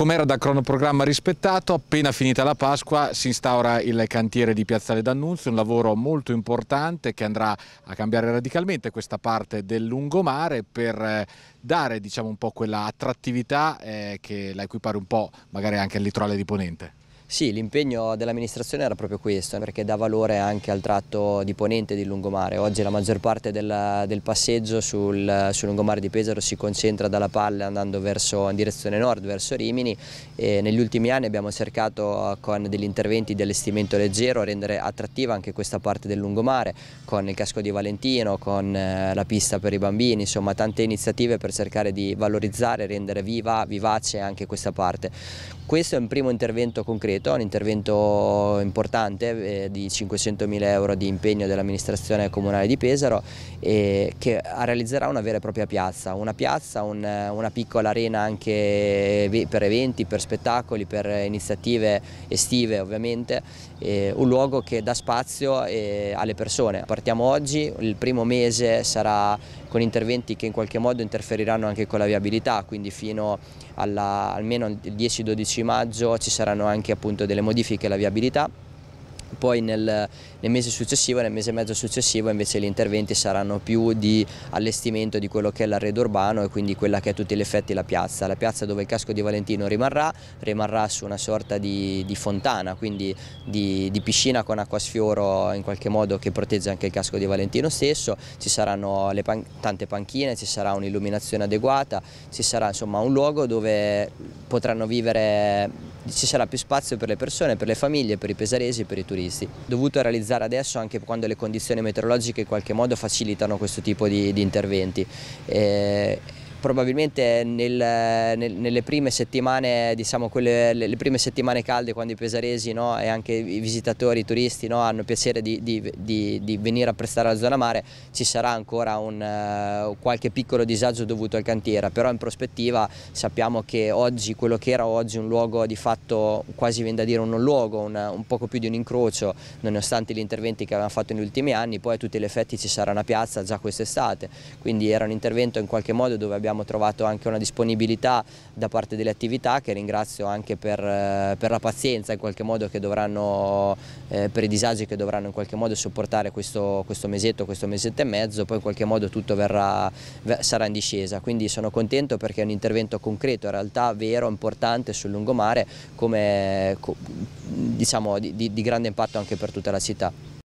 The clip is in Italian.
com'era da cronoprogramma rispettato, appena finita la Pasqua si instaura il cantiere di Piazzale d'Annunzio, un lavoro molto importante che andrà a cambiare radicalmente questa parte del lungomare per eh, dare diciamo, un po' quella attrattività eh, che la equipare un po' magari anche al litorale di Ponente. Sì, l'impegno dell'amministrazione era proprio questo, eh, perché dà valore anche al tratto di ponente di lungomare. Oggi la maggior parte del, del passeggio sul, sul, lungomare di Pesaro si concentra dalla Palla andando verso, in direzione nord, verso Rimini. E negli ultimi anni abbiamo cercato eh, con degli interventi di allestimento leggero rendere attrattiva anche questa parte del lungomare, con il casco di Valentino, con eh, la pista per i bambini, insomma tante iniziative per cercare di valorizzare, e rendere viva, vivace anche questa parte. Questo è un primo intervento concreto seguito, un intervento importante eh, di 500.000 euro di impegno dell'amministrazione comunale di Pesaro eh, che realizzerà una vera e propria piazza, una piazza, un, una piccola arena anche eh, per eventi, per spettacoli, per iniziative estive ovviamente, eh, un luogo che dà spazio eh, alle persone. Partiamo oggi, il primo mese sarà con interventi che in qualche modo interferiranno anche con la viabilità, quindi fino alla, almeno il 10-12 maggio ci saranno anche appunto appunto delle modifiche alla viabilità poi nel, nel, mese successivo, nel mese e mezzo successivo invece gli interventi saranno più di allestimento di quello che è l'arredo urbano e quindi quella che è a tutti gli effetti la piazza, la piazza dove il casco di Valentino rimarrà, rimarrà su una sorta di, di fontana, quindi di, di, piscina con acqua sfioro in qualche modo che protegge anche il casco di Valentino stesso, ci saranno pan tante panchine, ci sarà un'illuminazione adeguata, ci sarà insomma un luogo dove potranno vivere ci sarà più spazio per le persone, per le famiglie, per i pesaresi e per i turisti. Dovuto realizzare adesso anche quando le condizioni meteorologiche in qualche modo facilitano questo tipo di, di interventi. E, eh, probabilmente nel, nel, nelle prime settimane, diciamo quelle, le, le prime settimane calde quando i pesaresi no, e anche i visitatori, i turisti no, hanno piacere di, di, di, di, venire a prestare la zona mare, ci sarà ancora un, eh, qualche piccolo disagio dovuto al cantiera, però in prospettiva sappiamo che oggi quello che era oggi un luogo di fatto quasi viene da dire un non luogo, un, un poco più di un incrocio, nonostante gli interventi che avevamo fatto negli ultimi anni, poi a tutti gli effetti ci sarà una piazza già quest'estate, quindi era un intervento in qualche modo dove abbiamo abbiamo trovato anche una disponibilità da parte delle attività che ringrazio anche per, eh, per la pazienza in qualche modo che dovranno, eh, per i disagi che dovranno in qualche modo sopportare questo, questo mesetto, questo mesetto e mezzo, poi in qualche modo tutto verrà, sarà in discesa, quindi sono contento perché è un intervento concreto, in realtà vero, importante sul lungomare come, diciamo, di, di grande impatto anche per tutta la città.